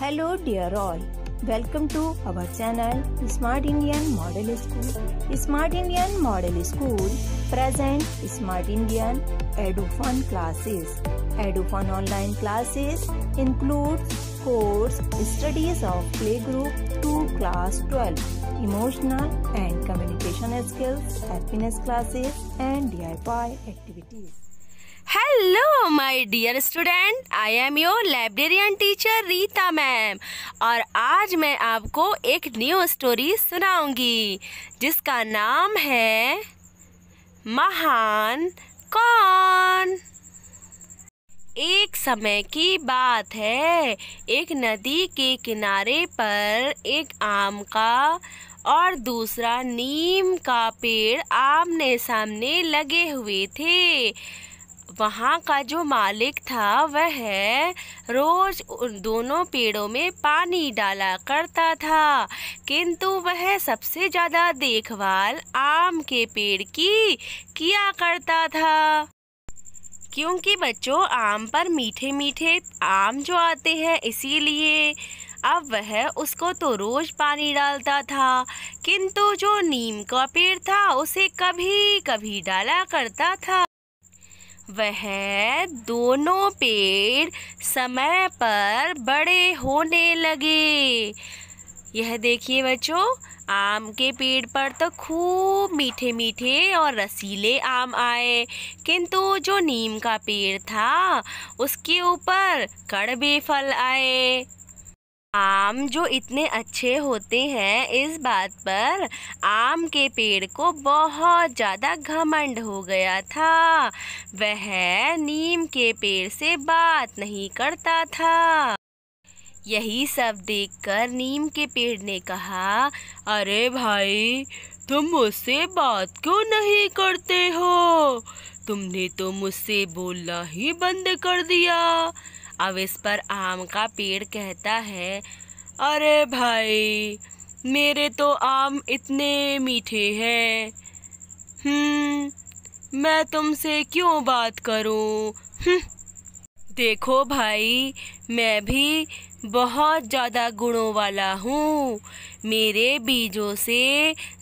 Hello dear all. Welcome to our channel Smart Indian Model School. Smart Indian Model School presents Smart Indian EduFun classes. EduFun online classes includes course studies of playgroup to class 12, emotional and communication skills, happiness classes and DIY activities. Hello my dear student I am your librarian teacher Rita ma'am और आज मैं आपको एक new story सुनाऊंगी जिसका नाम है महान कौन एक समय की बात है एक नदी के किनारे पर एक आम का और दूसरा नीम का पेड़ आमने सामने लगे हुए थे वहाँ का जो मालिक था वह रोज़ उन दोनों पेड़ों में पानी डाला करता था किंतु वह सबसे ज़्यादा देखभाल आम के पेड़ की किया करता था क्योंकि बच्चों आम पर मीठे मीठे आम जो आते हैं इसीलिए अब वह उसको तो रोज़ पानी डालता था किंतु जो नीम का पेड़ था उसे कभी कभी डाला करता था वह दोनों पेड़ समय पर बड़े होने लगे यह देखिए बच्चों आम के पेड़ पर तो खूब मीठे मीठे और रसीले आम आए किंतु जो नीम का पेड़ था उसके ऊपर कड़वे फल आए आम जो इतने अच्छे होते हैं इस बात पर आम के पेड़ को बहुत ज़्यादा घमंड हो गया था वह नीम के पेड़ से बात नहीं करता था यही सब देखकर नीम के पेड़ ने कहा अरे भाई तुम मुझसे बात क्यों नहीं करते हो तुमने तो मुझसे बोलना ही बंद कर दिया अब इस पर आम का पेड़ कहता है अरे भाई मेरे तो आम इतने मीठे हैं हम्म मैं तुमसे क्यों बात करूं हम्म। देखो भाई मैं भी बहुत ज़्यादा गुणों वाला हूँ मेरे बीजों से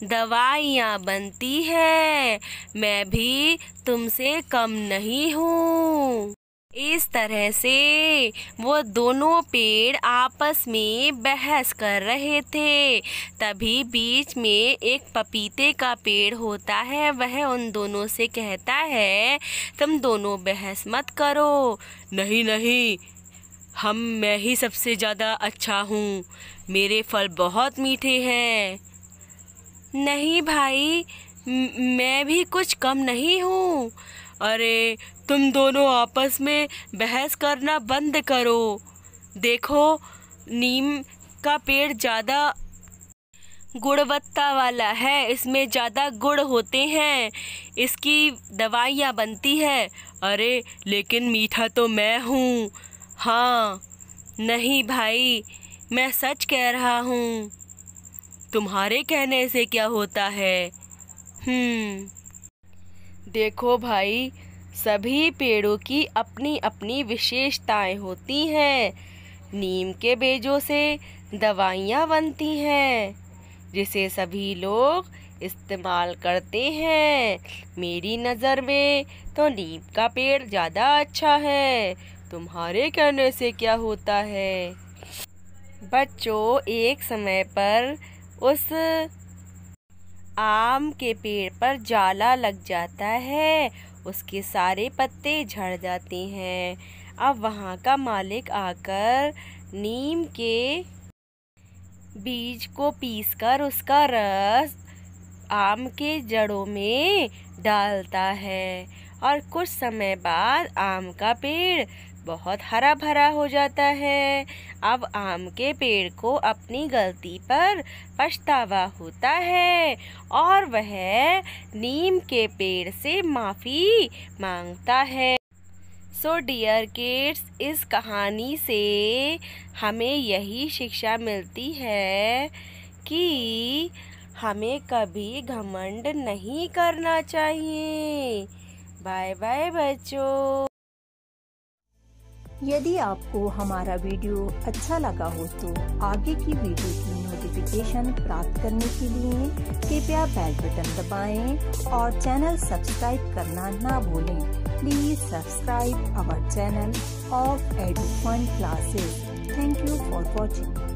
दवाइयाँ बनती है मैं भी तुमसे कम नहीं हूँ इस तरह से वो दोनों पेड़ आपस में बहस कर रहे थे तभी बीच में एक पपीते का पेड़ होता है वह उन दोनों से कहता है तुम दोनों बहस मत करो नहीं नहीं हम मैं ही सबसे ज़्यादा अच्छा हूँ मेरे फल बहुत मीठे हैं नहीं भाई मैं भी कुछ कम नहीं हूँ अरे तुम दोनों आपस में बहस करना बंद करो देखो नीम का पेड़ ज़्यादा गुणवत्ता वाला है इसमें ज़्यादा गुड़ होते हैं इसकी दवाइयाँ बनती है अरे लेकिन मीठा तो मैं हूँ हाँ नहीं भाई मैं सच कह रहा हूँ तुम्हारे कहने से क्या होता है हम्म देखो भाई सभी पेड़ों की अपनी अपनी विशेषताएं होती हैं नीम के बेजों से दवाइयां बनती हैं जिसे सभी लोग इस्तेमाल करते हैं मेरी नज़र में तो नीम का पेड़ ज़्यादा अच्छा है तुम्हारे कहने से क्या होता है बच्चों एक समय पर उस आम के पेड़ पर जाला लग जाता है उसके सारे पत्ते झड़ जाते हैं अब वहाँ का मालिक आकर नीम के बीज को पीसकर उसका रस आम के जड़ों में डालता है और कुछ समय बाद आम का पेड़ बहुत हरा भरा हो जाता है अब आम के पेड़ को अपनी गलती पर पछतावा होता है और वह नीम के पेड़ से माफ़ी मांगता है सो डियर किड्स इस कहानी से हमें यही शिक्षा मिलती है कि हमें कभी घमंड नहीं करना चाहिए बाय बाय बच्चों यदि आपको हमारा वीडियो अच्छा लगा हो तो आगे की वीडियो की नोटिफिकेशन प्राप्त करने के लिए कृपया बेल बटन दबाएं और चैनल सब्सक्राइब करना ना भूलें please subscribe our channel of Edu classes thank you for watching